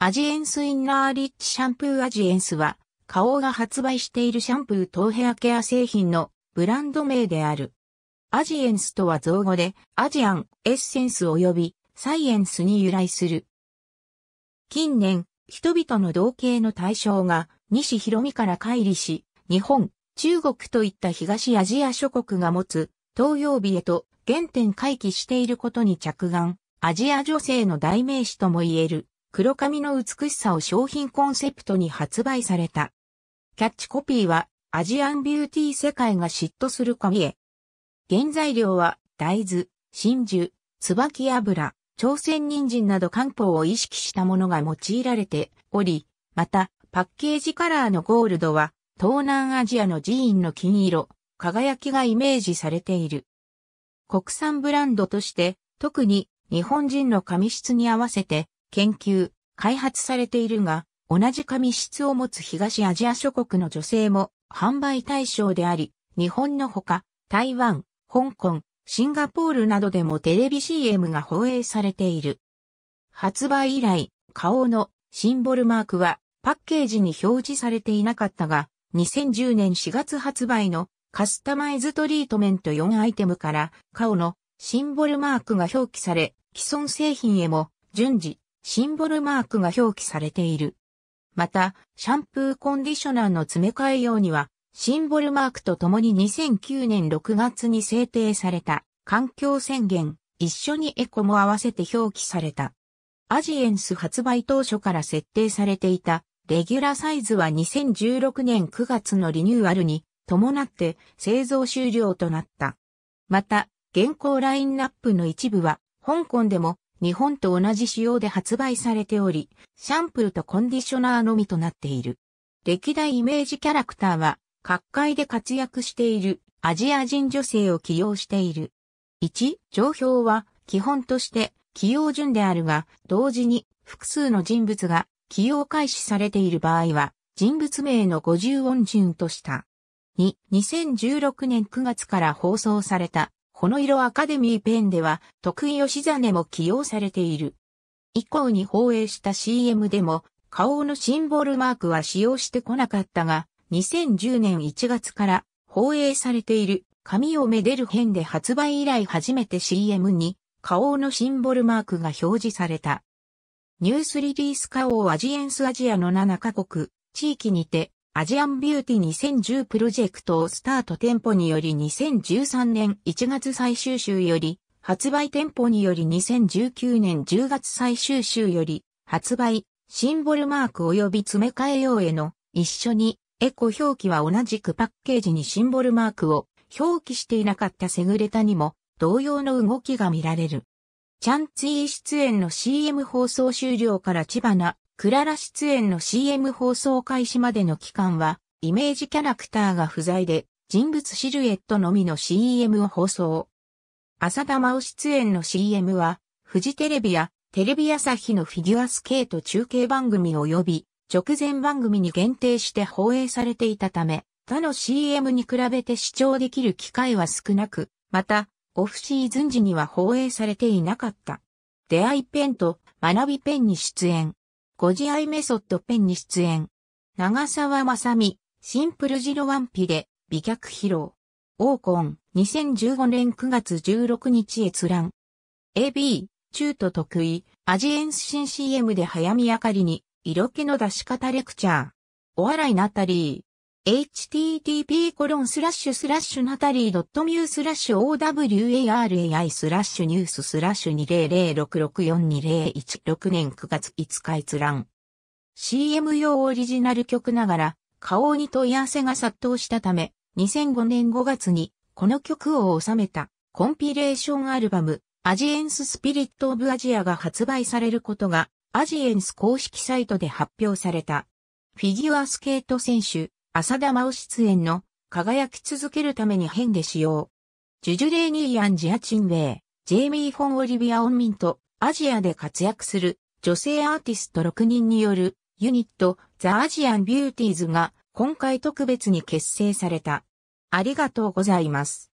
アジエンスインナーリッチシャンプーアジエンスは、花王が発売しているシャンプー等ヘアケア製品のブランド名である。アジエンスとは造語で、アジアン、エッセンス及びサイエンスに由来する。近年、人々の同型の対象が西広美から乖離し、日本、中国といった東アジア諸国が持つ東洋美へと原点回帰していることに着眼、アジア女性の代名詞とも言える。黒髪の美しさを商品コンセプトに発売された。キャッチコピーは、アジアンビューティー世界が嫉妬する髪へ。原材料は、大豆、真珠、椿油、朝鮮人参など漢方を意識したものが用いられており、また、パッケージカラーのゴールドは、東南アジアの寺院の金色、輝きがイメージされている。国産ブランドとして、特に日本人の髪質に合わせて研究、開発されているが、同じ紙質を持つ東アジア諸国の女性も販売対象であり、日本のほか、台湾、香港、シンガポールなどでもテレビ CM が放映されている。発売以来、顔のシンボルマークはパッケージに表示されていなかったが、2010年4月発売のカスタマイズトリートメント4アイテムから顔のシンボルマークが表記され、既存製品へも順次シンボルマークが表記されている。また、シャンプーコンディショナーの詰め替え用には、シンボルマークとともに2009年6月に制定された環境宣言、一緒にエコも合わせて表記された。アジエンス発売当初から設定されていたレギュラーサイズは2016年9月のリニューアルに伴って製造終了となった。また、現行ラインナップの一部は香港でも日本と同じ仕様で発売されており、シャンプーとコンディショナーのみとなっている。歴代イメージキャラクターは、各界で活躍しているアジア人女性を起用している。1、上表は基本として起用順であるが、同時に複数の人物が起用開始されている場合は、人物名の50音順とした。2、2016年9月から放送されたこの色アカデミーペンでは、徳井義真も起用されている。以降に放映した CM でも、顔のシンボルマークは使用してこなかったが、2010年1月から放映されている髪をめでる編で発売以来初めて CM に顔のシンボルマークが表示された。ニュースリリース顔をアジエンスアジアの7カ国、地域にてアジアンビューティ2010プロジェクトをスタート店舗により2013年1月最終週より、発売店舗により2019年10月最終週より、発売、シンボルマーク及び詰め替えようへの、一緒に、エコ表記は同じくパッケージにシンボルマークを表記していなかったセグレタにも同様の動きが見られる。チャンツィー出演の CM 放送終了から千葉なクララ出演の CM 放送開始までの期間は、イメージキャラクターが不在で、人物シルエットのみの CM を放送。浅田真央出演の CM は、フジテレビやテレビ朝日のフィギュアスケート中継番組及び、直前番組に限定して放映されていたため、他の CM に比べて視聴できる機会は少なく、また、オフシーズン時には放映されていなかった。出会いペンと学びペンに出演。ご自愛メソッドペンに出演。長沢さ美、シンプルジロワンピで、美脚披露。オーコン、2015年9月16日閲覧。AB、中途得意、アジエンス新 CM で早見あかりに、色気の出し方レクチャー。お笑いナタリー。http コロンスラッシュスラッシュナタリー .mu スラッシュ o w a r a i スラッシュニューススラッシュ2006642016年9月5日閲覧。CM 用オリジナル曲ながら、顔に問い合わせが殺到したため、2005年5月に、この曲を収めた、コンピレーションアルバム、アジエンススピリットオブアジアが発売されることが、アジエンス公式サイトで発表された。フィギュアスケート選手、浅田真央出演の輝き続けるために変で使用。ジュジュレーニーアン・ジア・チンウェイ、ジェイミー・フォン・オリビア・オンミンとアジアで活躍する女性アーティスト6人によるユニットザ・アジアン・ビューティーズが今回特別に結成された。ありがとうございます。